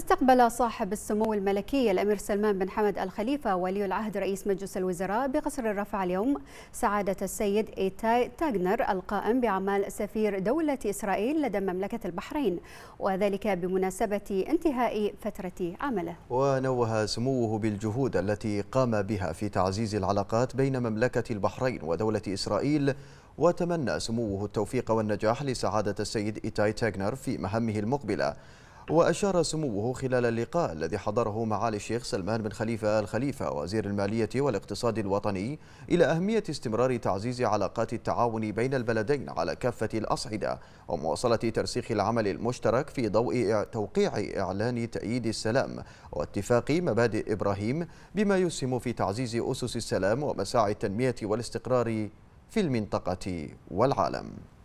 استقبل صاحب السمو الملكي الأمير سلمان بن حمد الخليفة ولي العهد رئيس مجلس الوزراء بقصر الرفع اليوم سعادة السيد إيتاي تاغنر القائم بأعمال سفير دولة إسرائيل لدى مملكة البحرين وذلك بمناسبة انتهاء فترة عمله ونوه سموه بالجهود التي قام بها في تعزيز العلاقات بين مملكة البحرين ودولة إسرائيل وتمنى سموه التوفيق والنجاح لسعادة السيد إيتاي تاغنر في مهمه المقبلة وأشار سموه خلال اللقاء الذي حضره معالي الشيخ سلمان بن خليفة الخليفة وزير المالية والاقتصاد الوطني إلى أهمية استمرار تعزيز علاقات التعاون بين البلدين على كافة الأصعدة ومواصلة ترسيخ العمل المشترك في ضوء توقيع إعلان تأييد السلام واتفاق مبادئ إبراهيم بما يسهم في تعزيز أسس السلام ومساعي التنمية والاستقرار في المنطقة والعالم